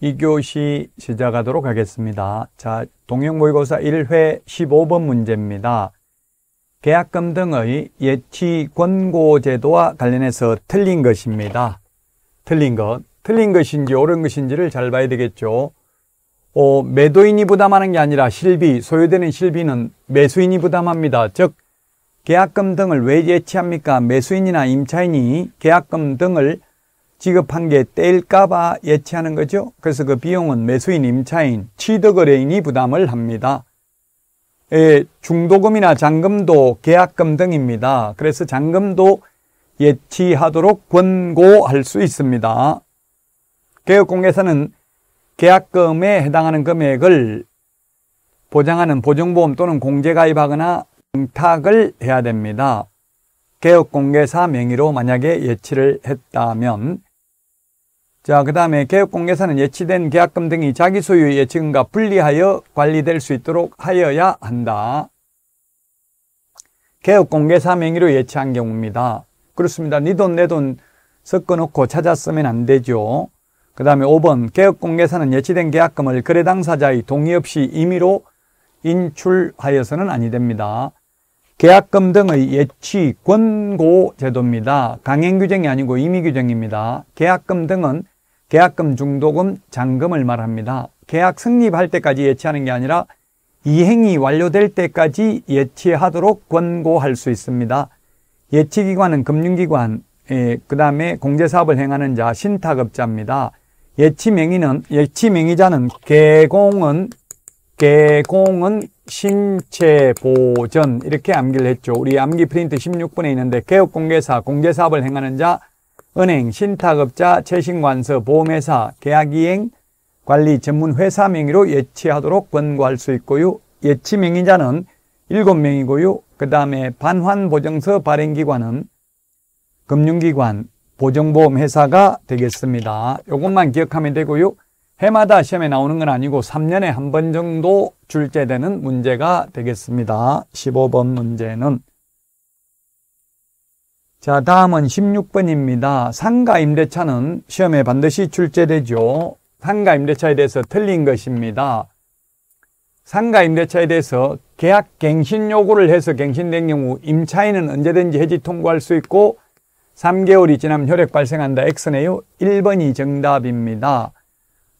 이교시 시작하도록 하겠습니다. 자, 동영모의고사 1회 15번 문제입니다. 계약금 등의 예치 권고 제도와 관련해서 틀린 것입니다. 틀린 것. 틀린 것인지 옳은 것인지를 잘 봐야 되겠죠. 어, 매도인이 부담하는 게 아니라 실비, 소요되는 실비는 매수인이 부담합니다. 즉, 계약금 등을 왜 예치합니까? 매수인이나 임차인이 계약금 등을 지급한 게 떼일까봐 예치하는 거죠. 그래서 그 비용은 매수인, 임차인, 취득거래인이 부담을 합니다. 예, 중도금이나 잔금도 계약금 등입니다. 그래서 잔금도 예치하도록 권고할 수 있습니다. 개업공개사는 계약금에 해당하는 금액을 보장하는 보증보험 또는 공제가입하거나 공탁을 해야 됩니다. 개업공개사 명의로 만약에 예치를 했다면 자, 그 다음에 개업공개사는 예치된 계약금 등이 자기 소유의 예치금과 분리하여 관리될 수 있도록 하여야 한다. 개업공개사 명의로 예치한 경우입니다. 그렇습니다. 니 돈, 내 돈 섞어놓고 찾았으면 안 되죠. 그 다음에 5번 개업공개사는 예치된 계약금을 거래 당사자의 동의 없이 임의로 인출하여서는 아니 됩니다. 계약금 등의 예치 권고 제도입니다. 강행 규정이 아니고 임의 규정입니다. 계약금 등은 계약금, 중도금, 잔금을 말합니다. 계약 승립할 때까지 예치하는 게 아니라 이행이 완료될 때까지 예치하도록 권고할 수 있습니다. 예치기관은 금융기관, 예, 그 다음에 공제사업을 행하는 자, 신탁업자입니다. 예치명의는, 예치명의자는 개공은, 개공은 신체보전 이렇게 암기를 했죠. 우리 암기 프린트 16번에 있는데 개업공개사, 공제사업을 행하는 자, 은행, 신탁업자, 최신관서 보험회사, 계약이행, 관리 전문 회사 명의로 예치하도록 권고할 수 있고요. 예치 명의자는 7명이고요. 그 다음에 반환 보증서 발행 기관은 금융기관, 보증보험회사가 되겠습니다. 이것만 기억하면 되고요. 해마다 시험에 나오는 건 아니고 3년에 한 번 정도 출제되는 문제가 되겠습니다. 15번 문제는 자, 다음은 16번입니다. 상가 임대차는 시험에 반드시 출제되죠. 상가 임대차에 대해서 틀린 것입니다. 상가 임대차에 대해서 계약 갱신 요구를 해서 갱신된 경우 임차인은 언제든지 해지 통보할 수 있고 3개월이 지나면 효력 발생한다. X네요. 1번이 정답입니다.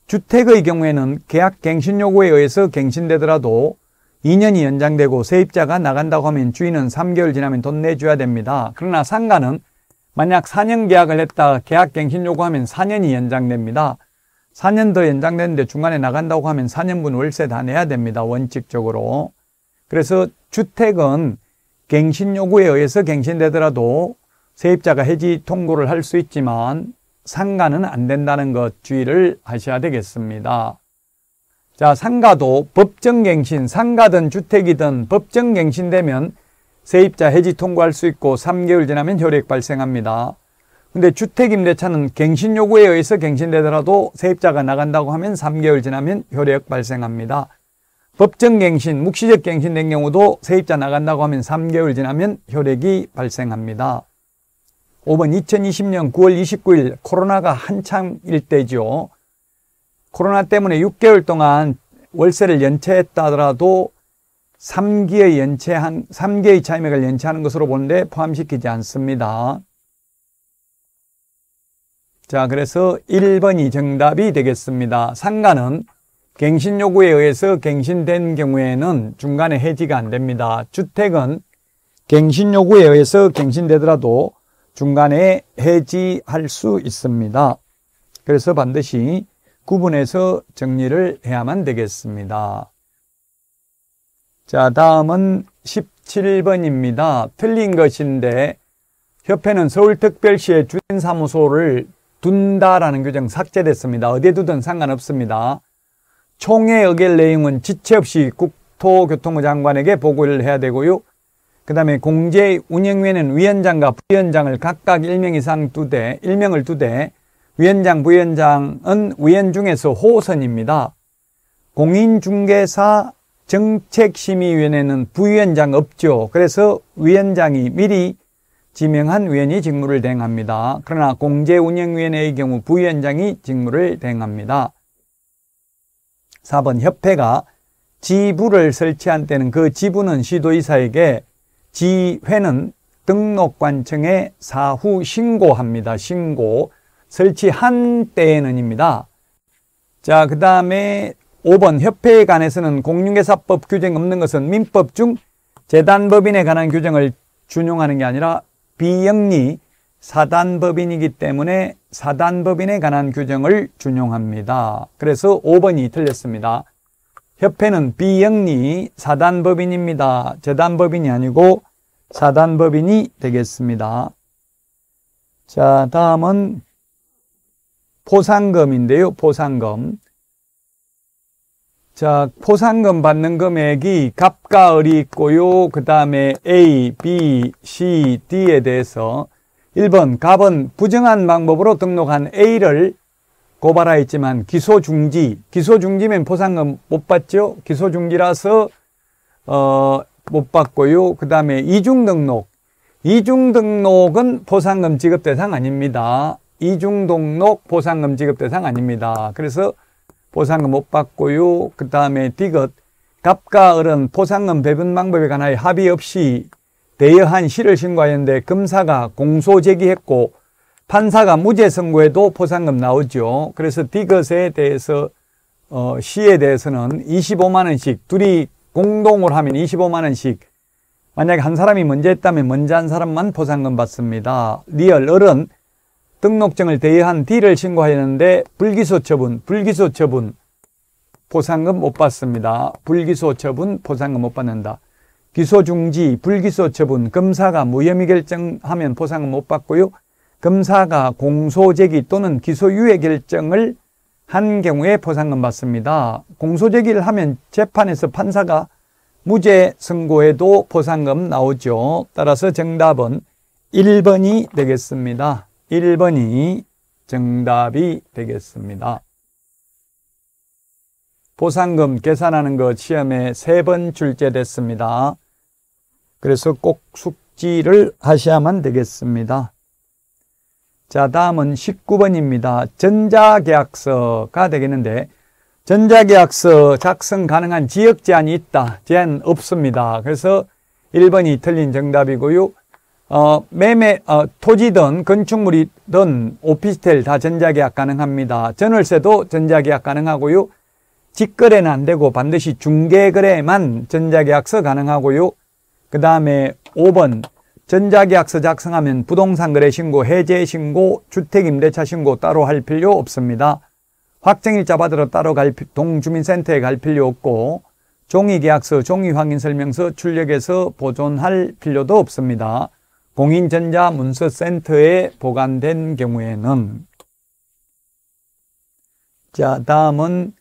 주택의 경우에는 계약 갱신 요구에 의해서 갱신되더라도 2년이 연장되고 세입자가 나간다고 하면 주인은 3개월 지나면 돈 내줘야 됩니다. 그러나 상가는 만약 4년 계약을 했다 계약갱신 요구하면 4년이 연장됩니다. 4년 더 연장되는데 중간에 나간다고 하면 4년분 월세 다 내야 됩니다. 원칙적으로. 그래서 주택은 갱신 요구에 의해서 갱신되더라도 세입자가 해지 통고를 할 수 있지만 상가는 안 된다는 것 주의를 하셔야 되겠습니다. 자, 상가도 법정갱신, 상가든 주택이든 법정갱신되면 세입자 해지 통과할 수 있고 3개월 지나면 효력 발생합니다. 근데 주택임대차는 갱신 요구에 의해서 갱신되더라도 세입자가 나간다고 하면 3개월 지나면 효력 발생합니다. 법정갱신, 묵시적 갱신된 경우도 세입자 나간다고 하면 3개월 지나면 효력이 발생합니다. 5번 2020년 9월 29일 코로나가 한창일 때죠. 코로나 때문에 6개월 동안 월세를 연체했다 하더라도 3기의 연체한 3개의 차임액을 연체하는 것으로 보는데 포함시키지 않습니다. 자, 그래서 1번이 정답이 되겠습니다. 상가는 갱신 요구에 의해서 갱신된 경우에는 중간에 해지가 안 됩니다. 주택은 갱신 요구에 의해서 갱신되더라도 중간에 해지할 수 있습니다. 그래서 반드시 구분해서 정리를 해야만 되겠습니다. 자, 다음은 17번입니다. 틀린 것인데 협회는 서울특별시의 주민사무소를 둔다라는 규정 삭제됐습니다. 어디에 두든 상관없습니다. 총회 의결 내용은 지체 없이 국토교통부 장관에게 보고를 해야 되고요. 그 다음에 공제운영위원회는 위원장과 부위원장을 각각 1명 이상 두대 1명을 두대 위원장, 부위원장은 위원 중에서 호선입니다. 공인중개사 정책심의위원회는 부위원장 없죠. 그래서 위원장이 미리 지명한 위원이 직무를 대행합니다. 그러나 공제운영위원회의 경우 부위원장이 직무를 대행합니다. 4번 협회가 지부를 설치한 때는 그 지부는 시도이사에게 지회는 등록관청에 사후 신고합니다. 신고. 설치한 때에는입니다. 자, 그 다음에 5번 협회에 관해서는 공중개사법 규정 없는 것은 민법 중 재단법인에 관한 규정을 준용하는 게 아니라 비영리 사단법인이기 때문에 사단법인에 관한 규정을 준용합니다. 그래서 5번이 틀렸습니다. 협회는 비영리 사단법인입니다. 재단법인이 아니고 사단법인이 되겠습니다. 자, 다음은 보상금인데요. 보상금. 자, 포상금 받는 금액이 갑과 을이 있고요. 그 다음에 A, B, C, D에 대해서 1번 갑은 부정한 방법으로 등록한 A를 고발하였지만 기소중지, 기소중지면 포상금 못 받죠. 기소중지라서 어, 못 받고요. 그 다음에 이중등록, 이중등록은 포상금 지급 대상 아닙니다. 이중등록 보상금 지급 대상 아닙니다. 그래서 보상금 못 받고요. 그 다음에 디귿 갑과 을은 보상금 배분 방법에 관하여 합의 없이 대여한 시를 신고하였는데 검사가 공소 제기했고 판사가 무죄 선고에도 보상금 나오죠. 그래서 디귿에 대해서 어, 시에 대해서는 25만 원씩 둘이 공동으로 하면 25만 원씩 만약에 한 사람이 먼저 했다면 먼저 한 사람만 보상금 받습니다. 리얼 을은 등록증을 대여한 D를 신고하였는데 불기소 처분, 불기소 처분, 보상금 못 받습니다. 불기소 처분, 보상금 못 받는다. 기소 중지, 불기소 처분, 검사가 무혐의 결정하면 보상금 못 받고요. 검사가 공소 제기 또는 기소 유예 결정을 한 경우에 보상금 받습니다. 공소 제기를 하면 재판에서 판사가 무죄 선고에도 보상금 나오죠. 따라서 정답은 1번이 되겠습니다. 1번이 정답이 되겠습니다. 보상금 계산하는 거 시험에 세 번 출제됐습니다. 그래서 꼭 숙지를 하셔야만 되겠습니다. 자, 다음은 19번입니다. 전자계약서가 되겠는데 전자계약서 작성 가능한 지역 제한이 있다. 제한 없습니다. 그래서 1번이 틀린 정답이고요. 어, 매매 어, 토지든 건축물이든 오피스텔 다 전자계약 가능합니다. 전월세도 전자계약 가능하고요. 직거래는 안 되고 반드시 중개거래만 전자계약서 가능하고요. 그 다음에 5번 전자계약서 작성하면 부동산 거래 신고, 해제 신고, 주택 임대차 신고 따로 할 필요 없습니다. 확정일자 받으러 따로 갈 동주민센터에 갈 필요 없고 종이계약서, 종이확인설명서 출력해서 보존할 필요도 없습니다. 공인전자 문서센터에 보관된 경우에는 자 다음은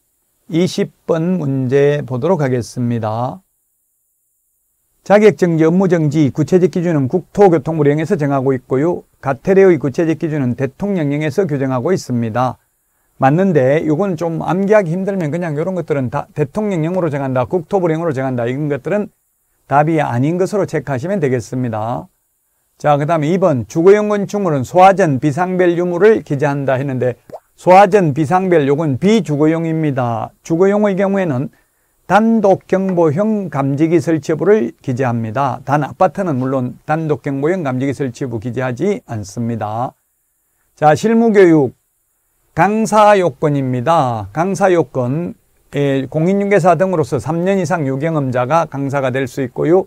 20번 문제 보도록 하겠습니다. 자격정지, 업무정지, 구체적 기준은 국토교통부령에서 정하고 있고요. 가태료의 구체적 기준은 대통령령에서 규정하고 있습니다. 맞는데 이건 좀 암기하기 힘들면 그냥 이런 것들은 다 대통령령으로 정한다, 국토부령으로 정한다 이런 것들은 답이 아닌 것으로 체크하시면 되겠습니다. 자, 그 다음에 2번 주거용 건축물은 소화전 비상벨 유물을 기재한다 했는데 소화전 비상벨 요건 비주거용입니다. 주거용의 경우에는 단독 경보형 감지기 설치부를 기재합니다. 단 아파트는 물론 단독 경보형 감지기 설치부 기재하지 않습니다. 자, 실무교육 강사 요건입니다. 강사 요건 공인중개사 등으로서 3년 이상 유경험자가 강사가 될 수 있고요.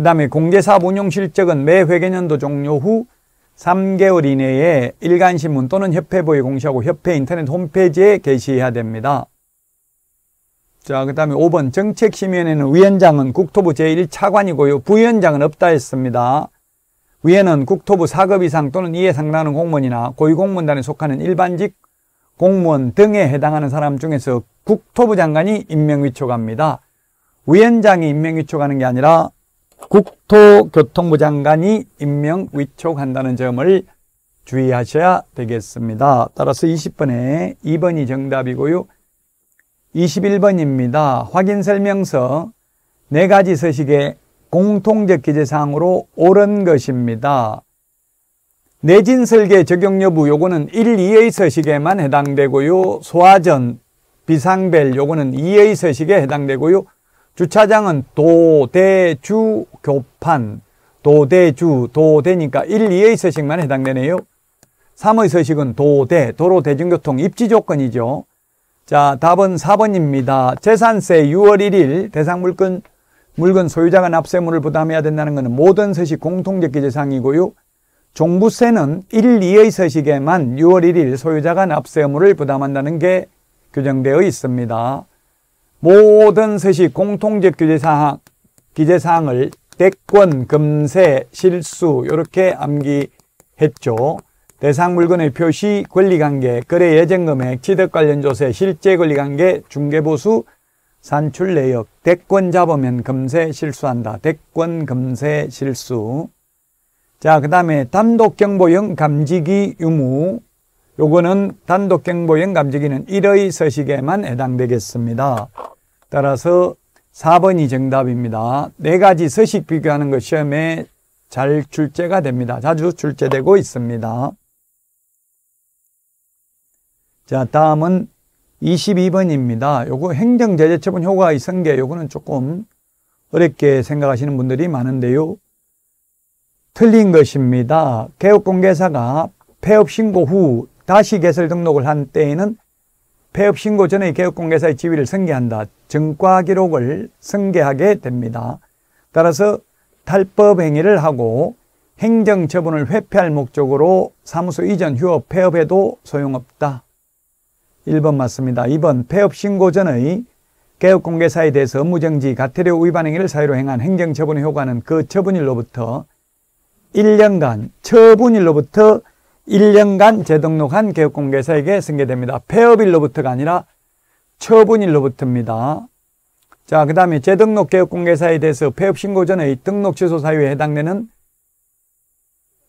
그 다음에 공개사업 운용실적은 매 회계년도 종료 후 3개월 이내에 일간신문 또는 협회부에 공시하고 협회 인터넷 홈페이지에 게시해야 됩니다. 자, 그 다음에 5번 정책심의위원회는 위원장은 국토부 제1차관이고요. 부위원장은 없다 했습니다. 위에는 국토부 4급 이상 또는 이에 상당하는 공무원이나 고위공무원단에 속하는 일반직 공무원 등에 해당하는 사람 중에서 국토부 장관이 임명위촉합니다. 위원장이 임명위촉하는 게 아니라 국토교통부 장관이 임명 위촉한다는 점을 주의하셔야 되겠습니다. 따라서 20번에 2번이 정답이고요. 21번입니다. 확인 설명서 네 가지 서식의 공통적 기재사항으로 옳은 것입니다. 내진 설계 적용 여부 요거는 1, 2의 서식에만 해당되고요. 소화전, 비상벨 요거는 2의 서식에 해당되고요. 주차장은 도대주 교판 도대주 도대니까 1, 2의 서식만 해당되네요. 3의 서식은 도대 도로 대중교통 입지 조건이죠. 자 답은 4번입니다. 재산세 6월 1일 대상 물건 물건 소유자가 납세물을 부담해야 된다는 것은 모든 서식 공통적 기재상이고요 종부세는 1, 2의 서식에만 6월 1일 소유자가 납세물을 부담한다는 게 규정되어 있습니다. 모든 셋이 공통적 규제사항, 기재사항을 대권, 금세, 실수 이렇게 암기했죠. 대상 물건의 표시, 권리관계, 거래 예정금액, 취득 관련 조세, 실제 권리관계, 중개보수, 산출 내역, 대권 잡으면 금세 실수한다. 대권 금세 실수. 자, 그 다음에 단독 경보형 감지기 유무, 요거는 단독경보형 감지기는 1의 서식에만 해당되겠습니다. 따라서 4번이 정답입니다. 네 가지 서식 비교하는 것 시험에 잘 출제가 됩니다. 자주 출제되고 있습니다. 자, 다음은 22번입니다. 요거 행정제재처분 효과의 성계 요거는 조금 어렵게 생각하시는 분들이 많은데요. 틀린 것입니다. 개업공개사가 폐업 신고 후 다시 개설 등록을 한 때에는 폐업 신고 전에 개업공개사의 지위를 승계한다. 증과 기록을 승계하게 됩니다. 따라서 탈법 행위를 하고 행정 처분을 회피할 목적으로 사무소 이전 휴업 폐업해도 소용없다. 1번 맞습니다. 2번 폐업 신고 전의 개업공개사에 대해서 업무정지, 가태료 위반 행위를 사유로 행한 행정처분의 효과는 그 처분일로부터 1년간 처분일로부터 1년간 재등록한 개업공개사에게 승계됩니다. 폐업일로부터가 아니라 처분일로부터입니다. 자, 그 다음에 재등록 개업공개사에 대해서 폐업신고 전의 등록 취소 사유에 해당되는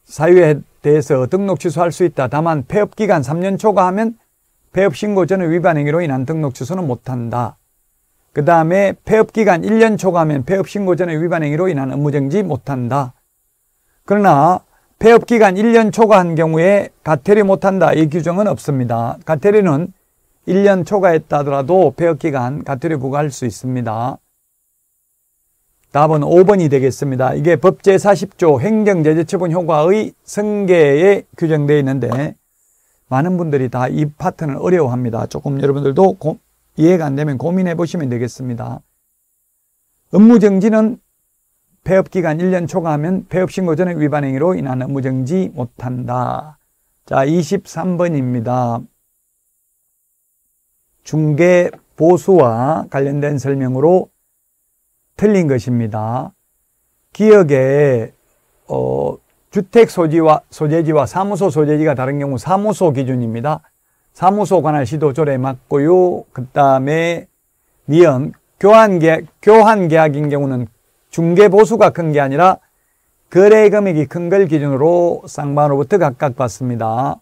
사유에 대해서 등록 취소할 수 있다. 다만 폐업기간 3년 초과하면 폐업신고 전의 위반 행위로 인한 등록 취소는 못한다. 그 다음에 폐업기간 1년 초과하면 폐업신고 전의 위반 행위로 인한 업무정지 못한다. 그러나 폐업기간 1년 초과한 경우에 가태리 못한다 이 규정은 없습니다. 가태리는 1년 초과했다더라도 폐업기간 가태리 부과할 수 있습니다. 답은 5번이 되겠습니다. 이게 법제 40조 행정제재처분 효과의 승계에 규정되어 있는데 많은 분들이 다 이 파트는 어려워합니다. 조금 여러분들도 고, 이해가 안 되면 고민해 보시면 되겠습니다. 업무정지는 폐업기간 1년 초과하면 폐업신고 전에 위반 행위로 인한 업무정지 못한다. 자, 23번입니다. 중개 보수와 관련된 설명으로 틀린 것입니다. 기억에 어, 주택 소지와 소재지와 사무소 소재지가 다른 경우 사무소 기준입니다. 사무소 관할 시도 조례 에 맞고요. 그 다음에 미연 교환 계약, 교환 계약인 경우는 중개 보수가 큰 게 아니라 거래 금액이 큰 걸 기준으로 쌍반으로부터 각각 받습니다.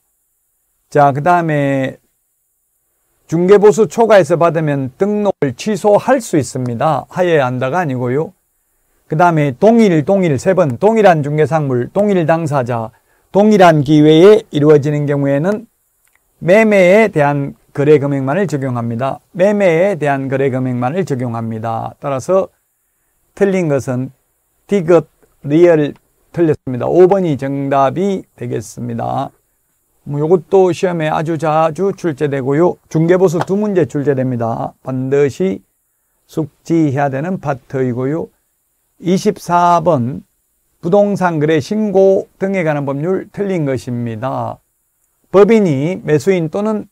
자, 그 다음에 중개보수 초과해서 받으면 등록을 취소할 수 있습니다. 하여야 한다가 아니고요. 그 다음에 동일, 동일 세 번, 동일한 중개상물, 동일 당사자, 동일한 기회에 이루어지는 경우에는 매매에 대한 거래 금액만을 적용합니다. 매매에 대한 거래 금액만을 적용합니다. 따라서 틀린 것은 디귿 리얼 틀렸습니다. 5번이 정답이 되겠습니다. 이것도 뭐 시험에 아주 자주 출제되고요. 중개보수두 문제 출제됩니다. 반드시 숙지해야 되는 파트이고요. 24번 부동산 거래 신고 등에 관한 법률 틀린 것입니다. 법인이 매수인 또는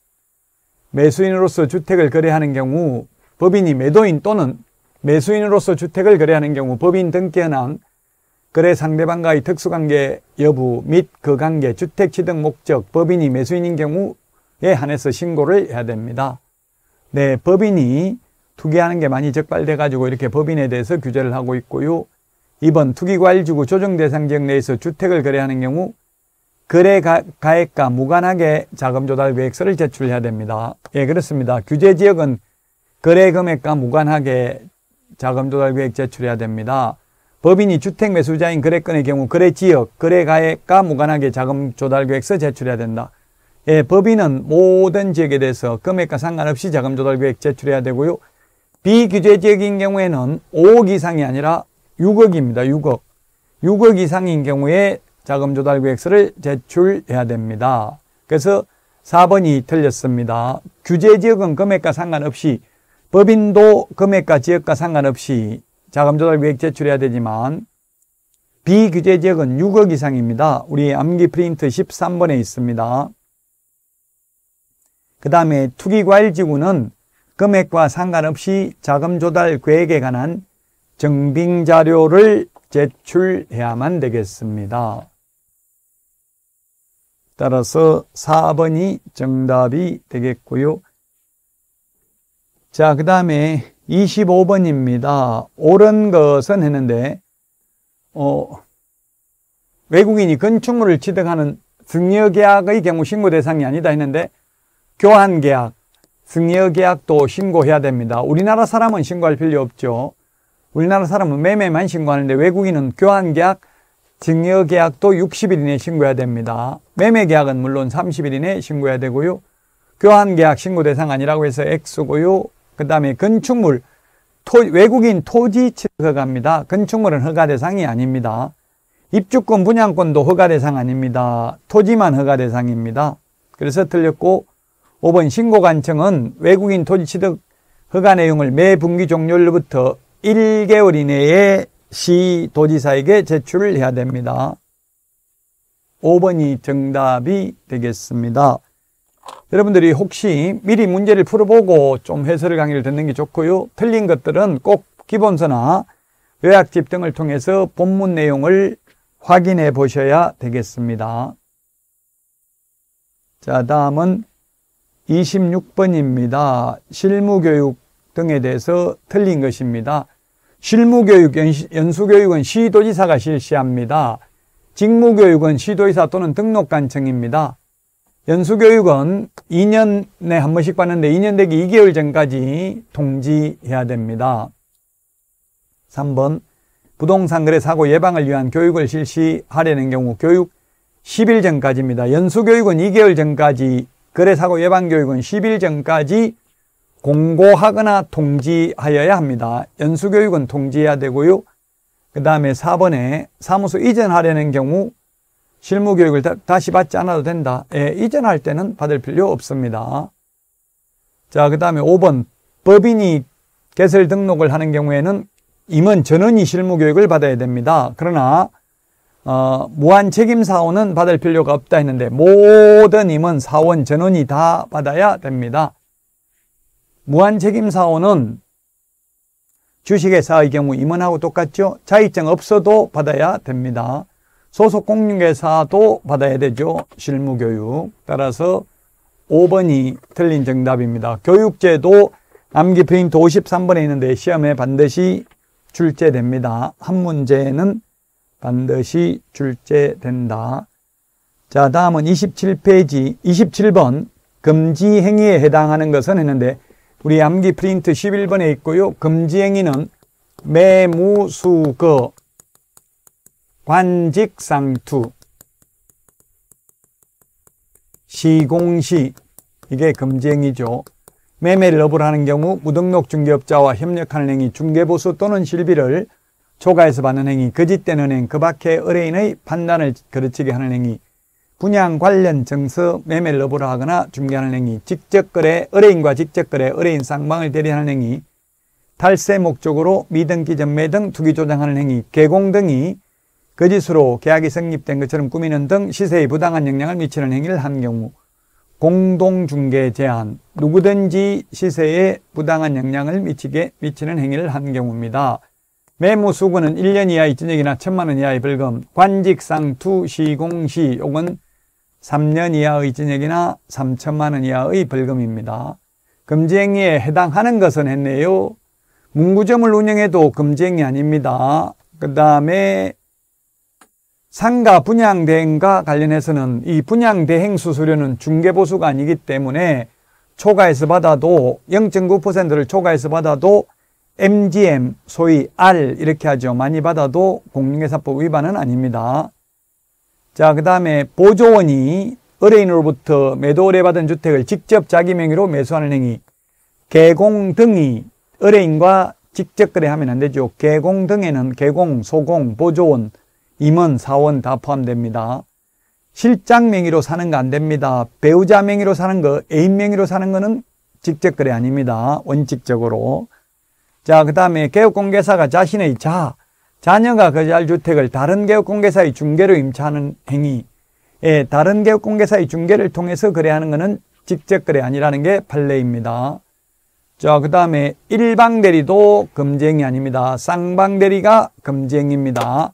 매수인으로서 주택을 거래하는 경우 법인이 매도인 또는 매수인으로서 주택을 거래하는 경우 법인 등기현황, 거래 상대방과의 특수관계 여부 및 그 관계, 주택 취득 목적, 법인이 매수인인 경우에 한해서 신고를 해야 됩니다. 네, 법인이 투기하는 게 많이 적발돼 가지고 이렇게 법인에 대해서 규제를 하고 있고요. 이번 투기과일주구 조정대상 지역 내에서 주택을 거래하는 경우 거래 가, 액과 무관하게 자금조달 계획서를 제출해야 됩니다. 예, 그렇습니다. 규제지역은 거래 금액과 무관하게 자금조달 계획 제출해야 됩니다. 법인이 주택 매수자인 거래건의 경우 거래 지역, 거래 가액과 무관하게 자금 조달 계획서 제출해야 된다. 예, 법인은 모든 지역에 대해서 금액과 상관없이 자금 조달 계획 제출해야 되고요. 비규제 지역인 경우에는 5억 이상이 아니라 6억입니다. 6억. 6억 이상인 경우에 자금 조달 계획서를 제출해야 됩니다. 그래서 4번이 틀렸습니다. 규제 지역은 금액과 상관없이 법인도 금액과 지역과 상관없이 자금조달 계획 제출해야 되지만 비규제 지역은 6억 이상입니다. 우리 암기 프린트 13번에 있습니다. 그 다음에 투기과일지구는 금액과 상관없이 자금조달 계획에 관한 증빙자료를 제출해야만 되겠습니다. 따라서 4번이 정답이 되겠고요. 자, 그 다음에 25번입니다. 옳은 것은 했는데, 어, 외국인이 건축물을 취득하는 승여계약의 경우 신고 대상이 아니다 했는데, 교환계약, 승여계약도 신고해야 됩니다. 우리나라 사람은 신고할 필요 없죠. 우리나라 사람은 매매만 신고하는데 외국인은 교환계약, 증여계약도 60일 이내에 신고해야 됩니다. 매매계약은 물론 30일 이내에 신고해야 되고요. 교환계약 신고 대상 아니라고 해서 X고요. 그 다음에 건축물, 토, 외국인 토지 허가입니다 건축물은 허가 대상이 아닙니다. 입주권, 분양권도 허가 대상 아닙니다. 토지만 허가 대상입니다. 그래서 틀렸고 5번 신고관청은 외국인 토지 취득 허가 내용을 매 분기 종료일부터 1개월 이내에 시 도지사에게 제출을 해야 됩니다. 5번이 정답이 되겠습니다. 여러분들이 혹시 미리 문제를 풀어보고 좀 해설 강의를 듣는 게 좋고요. 틀린 것들은 꼭 기본서나 요약집 등을 통해서 본문 내용을 확인해 보셔야 되겠습니다. 자, 다음은 26번입니다. 실무교육 등에 대해서 틀린 것입니다. 실무교육, 연수교육은 시도지사가 실시합니다. 직무교육은 시도지사 또는 등록관청입니다. 연수교육은 2년에 한 번씩 받는데 2년 되기 2개월 전까지 통지해야 됩니다. 3번 부동산 거래 사고 예방을 위한 교육을 실시하려는 경우 교육 10일 전까지입니다. 연수교육은 2개월 전까지 거래 사고 예방 교육은 10일 전까지 공고하거나 통지하여야 합니다. 연수교육은 통지해야 되고요. 그 다음에 4번에 사무소 이전하려는 경우 실무 교육을 다, 시 받지 않아도 된다. 예, 이전할 때는 받을 필요 없습니다. 자, 그 다음에 5번 법인이 개설 등록을 하는 경우에는 임원 전원이 실무 교육을 받아야 됩니다. 그러나 어, 무한 책임 사원은 받을 필요가 없다 했는데 모든 임원 사원 전원이 다 받아야 됩니다. 무한 책임 사원은 주식회사의 경우 임원하고 똑같죠. 자격증 없어도 받아야 됩니다. 소속 공인중사도 받아야 되죠. 실무교육. 따라서 5번이 틀린 정답입니다. 교육제도 암기 프린트 53번에 있는데 시험에 반드시 출제됩니다. 한 문제는 반드시 출제된다. 자, 다음은 27페이지 27번 금지 행위에 해당하는 것은 했는데 우리 암기 프린트 11번에 있고요. 금지 행위는 매무수거 관직상투 시공시 이게 금지행죠 매매를 업으 하는 경우 무등록 중개업자와 협력하는 행위 중개보수 또는 실비를 초과해서 받는 행위 거짓된 은행 그 밖의 의뢰인의 판단을 거르치게 하는 행위 분양 관련 증서 매매를 업으로 하거나 중개하는 행위 직접거래 의뢰인과 직접거래 의뢰인 쌍방을 대리하는 행위 탈세 목적으로 미등기 전매 등 투기 조장하는 행위 개공 등이 거짓으로 계약이 성립된 것처럼 꾸미는 등 시세에 부당한 영향을 미치는 행위를 한 경우 공동중개 제한 누구든지 시세에 부당한 영향을 미치게 미치는 행위를 한 경우입니다. 매모 수고는 1년 이하의 징역이나 1천만 원 이하의 벌금, 관직상투 시공시 혹은 3년 이하의 징역이나 3천만 원 이하의 벌금입니다. 금지행위에 해당하는 것은 했네요. 문구점을 운영해도 금지행위 아닙니다. 그 다음에 상가 분양 대행과 관련해서는 이 분양 대행 수수료는 중개 보수가 아니기 때문에 초과해서 받아도 0.9%를 초과해서 받아도 MGM 소위 R 이렇게 하죠. 많이 받아도 공인회사법 위반은 아닙니다. 자, 그다음에 보조원이 의뢰인으로부터 매도 의뢰받은 주택을 직접 자기 명의로 매수하는 행위 개공 등이 의뢰인과 직접 거래하면 안 되죠. 개공 등에는 개공, 소공, 보조원 임원, 사원 다 포함됩니다. 실장 명의로 사는 거 안 됩니다. 배우자 명의로 사는 거, 애인 명의로 사는 거는 직접 거래 아닙니다. 원칙적으로. 자, 그 다음에 개업공개사가 자신의 자, 자녀가 거주할 주택을 다른 개업공개사의 중개로 임차하는 행위, 예, 다른 개업공개사의 중개를 통해서 거래하는 것은 직접 거래 아니라는 게 판례입니다. 자, 그 다음에 일방대리도 금쟁이 아닙니다. 쌍방대리가 금쟁입니다.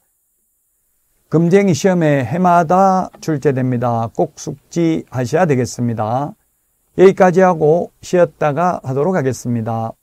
금쟁이 시험에 해마다 출제됩니다. 꼭 숙지하셔야 되겠습니다. 여기까지 하고 쉬었다가 하도록 하겠습니다.